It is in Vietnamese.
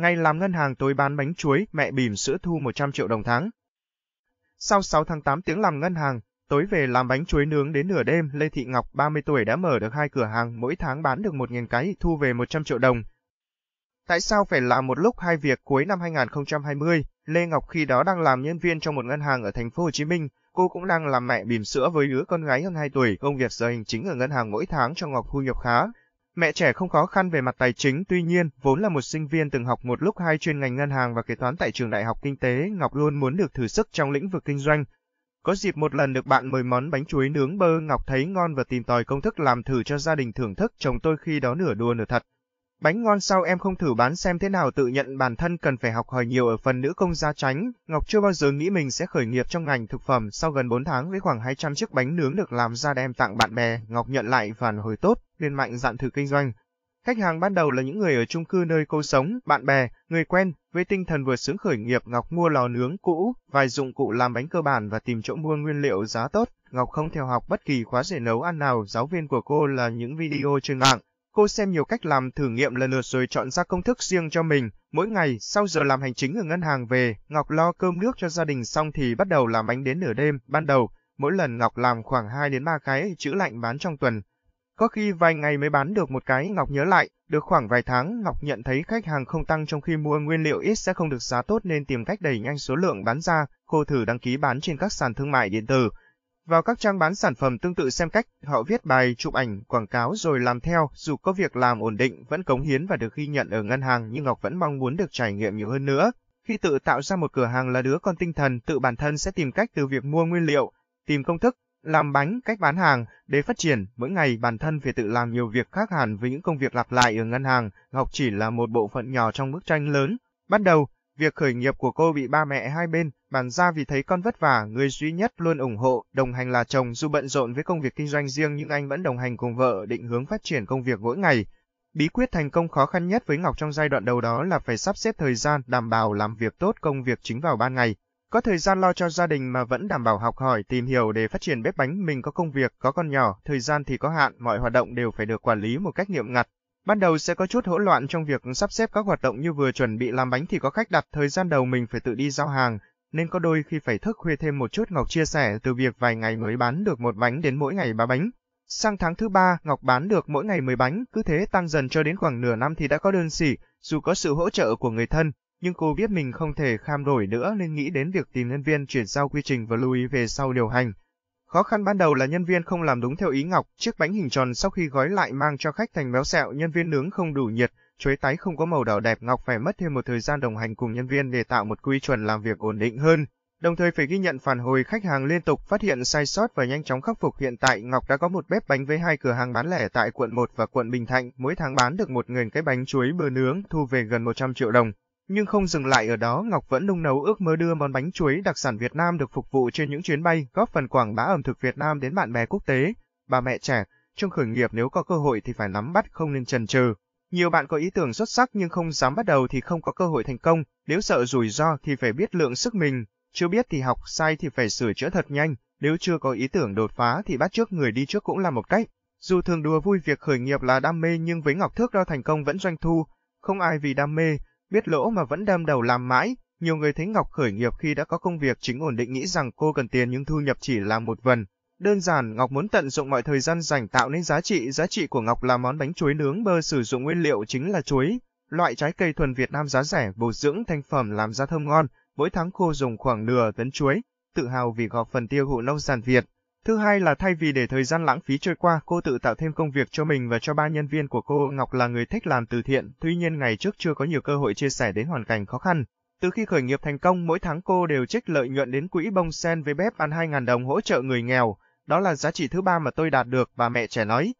ngày làm ngân hàng tối bán bánh chuối, mẹ bìm sữa thu 100 triệu đồng tháng. Sau 6 tháng 8 tiếng làm ngân hàng, tối về làm bánh chuối nướng đến nửa đêm, Lê Thị Ngọc 30 tuổi đã mở được hai cửa hàng, mỗi tháng bán được 1.000 cái, thu về 100 triệu đồng. Tại sao phải làm một lúc hai việc cuối năm 2020? Lê Ngọc khi đó đang làm nhân viên trong một ngân hàng ở thành phố Hồ Chí Minh, cô cũng đang làm mẹ bìm sữa với đứa con gái hơn 2 tuổi, công việc giờ hành chính ở ngân hàng mỗi tháng cho Ngọc thu nhập khá, Mẹ trẻ không khó khăn về mặt tài chính, tuy nhiên, vốn là một sinh viên từng học một lúc hai chuyên ngành ngân hàng và kế toán tại trường đại học kinh tế, Ngọc luôn muốn được thử sức trong lĩnh vực kinh doanh. Có dịp một lần được bạn mời món bánh chuối nướng bơ Ngọc thấy ngon và tìm tòi công thức làm thử cho gia đình thưởng thức chồng tôi khi đó nửa đùa nửa thật. Bánh ngon sao em không thử bán xem thế nào tự nhận bản thân cần phải học hỏi nhiều ở phần nữ công gia tránh. Ngọc chưa bao giờ nghĩ mình sẽ khởi nghiệp trong ngành thực phẩm sau gần 4 tháng với khoảng 200 chiếc bánh nướng được làm ra đem tặng bạn bè. Ngọc nhận lại phản hồi tốt, liên mạnh dạn thử kinh doanh. Khách hàng ban đầu là những người ở chung cư nơi cô sống, bạn bè, người quen. Với tinh thần vừa sướng khởi nghiệp, Ngọc mua lò nướng cũ, vài dụng cụ làm bánh cơ bản và tìm chỗ mua nguyên liệu giá tốt. Ngọc không theo học bất kỳ khóa dạy nấu ăn nào, giáo viên của cô là những video trên mạng cô xem nhiều cách làm thử nghiệm lần lượt rồi chọn ra công thức riêng cho mình. Mỗi ngày, sau giờ làm hành chính ở ngân hàng về, Ngọc lo cơm nước cho gia đình xong thì bắt đầu làm bánh đến nửa đêm. Ban đầu, mỗi lần Ngọc làm khoảng 2 đến 3 cái chữ lạnh bán trong tuần. Có khi vài ngày mới bán được một cái, Ngọc nhớ lại, được khoảng vài tháng, Ngọc nhận thấy khách hàng không tăng trong khi mua nguyên liệu ít sẽ không được giá tốt nên tìm cách đẩy nhanh số lượng bán ra, cô thử đăng ký bán trên các sàn thương mại điện tử. Vào các trang bán sản phẩm tương tự xem cách, họ viết bài, chụp ảnh, quảng cáo rồi làm theo, dù có việc làm ổn định, vẫn cống hiến và được ghi nhận ở ngân hàng nhưng Ngọc vẫn mong muốn được trải nghiệm nhiều hơn nữa. Khi tự tạo ra một cửa hàng là đứa con tinh thần, tự bản thân sẽ tìm cách từ việc mua nguyên liệu, tìm công thức, làm bánh, cách bán hàng để phát triển, mỗi ngày bản thân phải tự làm nhiều việc khác hẳn với những công việc lặp lại ở ngân hàng, Ngọc chỉ là một bộ phận nhỏ trong bức tranh lớn. Bắt đầu, Việc khởi nghiệp của cô bị ba mẹ hai bên bàn ra vì thấy con vất vả, người duy nhất luôn ủng hộ, đồng hành là chồng dù bận rộn với công việc kinh doanh riêng nhưng anh vẫn đồng hành cùng vợ định hướng phát triển công việc mỗi ngày. Bí quyết thành công khó khăn nhất với Ngọc trong giai đoạn đầu đó là phải sắp xếp thời gian đảm bảo làm việc tốt công việc chính vào ban ngày. Có thời gian lo cho gia đình mà vẫn đảm bảo học hỏi, tìm hiểu để phát triển bếp bánh, mình có công việc, có con nhỏ, thời gian thì có hạn, mọi hoạt động đều phải được quản lý một cách nghiêm ngặt. Ban đầu sẽ có chút hỗn loạn trong việc sắp xếp các hoạt động như vừa chuẩn bị làm bánh thì có khách đặt thời gian đầu mình phải tự đi giao hàng, nên có đôi khi phải thức khuya thêm một chút Ngọc chia sẻ từ việc vài ngày mới bán được một bánh đến mỗi ngày ba bánh. Sang tháng thứ ba, Ngọc bán được mỗi ngày 10 bánh, cứ thế tăng dần cho đến khoảng nửa năm thì đã có đơn xỉ, dù có sự hỗ trợ của người thân, nhưng cô biết mình không thể kham đổi nữa nên nghĩ đến việc tìm nhân viên chuyển giao quy trình và lưu ý về sau điều hành. Khó khăn ban đầu là nhân viên không làm đúng theo ý Ngọc, chiếc bánh hình tròn sau khi gói lại mang cho khách thành béo sẹo, nhân viên nướng không đủ nhiệt, chuối tái không có màu đỏ đẹp, Ngọc phải mất thêm một thời gian đồng hành cùng nhân viên để tạo một quy chuẩn làm việc ổn định hơn. Đồng thời phải ghi nhận phản hồi khách hàng liên tục phát hiện sai sót và nhanh chóng khắc phục. Hiện tại Ngọc đã có một bếp bánh với hai cửa hàng bán lẻ tại quận 1 và quận Bình Thạnh, mỗi tháng bán được một nghìn cái bánh chuối bơ nướng, thu về gần 100 triệu đồng. Nhưng không dừng lại ở đó, Ngọc vẫn nung nấu ước mơ đưa món bánh chuối đặc sản Việt Nam được phục vụ trên những chuyến bay, góp phần quảng bá ẩm thực Việt Nam đến bạn bè quốc tế. Bà mẹ trẻ, trong khởi nghiệp nếu có cơ hội thì phải nắm bắt không nên chần chừ. Nhiều bạn có ý tưởng xuất sắc nhưng không dám bắt đầu thì không có cơ hội thành công, nếu sợ rủi ro thì phải biết lượng sức mình, chưa biết thì học, sai thì phải sửa chữa thật nhanh, nếu chưa có ý tưởng đột phá thì bắt trước người đi trước cũng là một cách. Dù thường đùa vui việc khởi nghiệp là đam mê nhưng với Ngọc Thước đo thành công vẫn doanh thu, không ai vì đam mê biết lỗ mà vẫn đâm đầu làm mãi. Nhiều người thấy Ngọc khởi nghiệp khi đã có công việc chính ổn định nghĩ rằng cô cần tiền nhưng thu nhập chỉ là một vần. Đơn giản, Ngọc muốn tận dụng mọi thời gian dành tạo nên giá trị. Giá trị của Ngọc là món bánh chuối nướng bơ sử dụng nguyên liệu chính là chuối. Loại trái cây thuần Việt Nam giá rẻ, bổ dưỡng thành phẩm làm ra thơm ngon. Mỗi tháng cô dùng khoảng nửa tấn chuối, tự hào vì góp phần tiêu thụ nông sản Việt. Thứ hai là thay vì để thời gian lãng phí trôi qua, cô tự tạo thêm công việc cho mình và cho ba nhân viên của cô. Ngọc là người thích làm từ thiện, tuy nhiên ngày trước chưa có nhiều cơ hội chia sẻ đến hoàn cảnh khó khăn. Từ khi khởi nghiệp thành công, mỗi tháng cô đều trích lợi nhuận đến quỹ bông sen với bếp ăn 2.000 đồng hỗ trợ người nghèo. Đó là giá trị thứ ba mà tôi đạt được, bà mẹ trẻ nói.